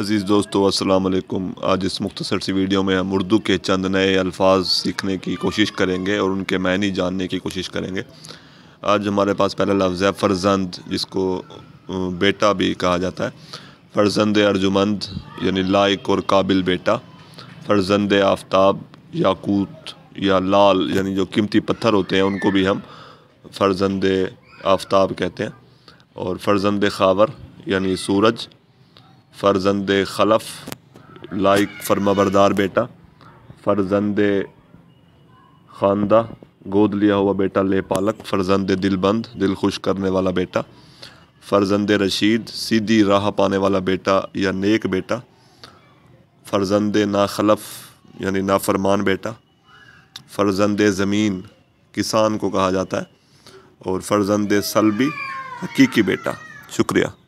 अज़ीज़ दोस्तों अस्सलाम वालेकुम आज इस मुख्तसर सी वीडियो में हम उर्दू के चंद नए अल्फाज सीखने की कोशिश करेंगे और उनके मानी जानने की कोशिश करेंगे आज हमारे पास पहला लफ्ज़ है फ़र्जंद जिसको बेटा भी कहा जाता है फ़र्जंद अर्जुमंद यानी लायक और काबिल बेटा फ़र्जंद आफ्ताब याकूत या लाल यानी जो कीमती पत्थर होते हैं उनको भी हम फ़र्जंद आफ्ताब कहते हैं और फ़र्जंद खावर यानी सूरज फर्जंद खलफ लाइक फर्माबरदार बेटा फर्जंद खानदा गोद लिया हुआ बेटा ले पालक फर्जंद दिलबंद दिल खुश करने वाला बेटा फर्जंद रशीद सीधी राह पाने वाला बेटा या नेक बेटा फर्जंद नाखलफ यानी नाफरमान बेटा फर्जंद ज़मीन किसान को कहा जाता है और फर्जंद सलबी हकीकी बेटा शुक्रिया